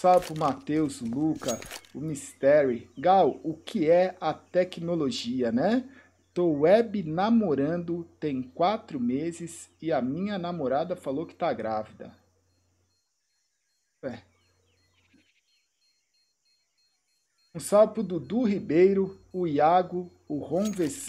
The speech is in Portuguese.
Salve pro Matheus, Luca, o Mystery. Gal, o que é a tecnologia, né? Tô web namorando tem quatro meses e a minha namorada falou que tá grávida. É. Um salve pro Dudu Ribeiro, o Iago, o Ron Vessão.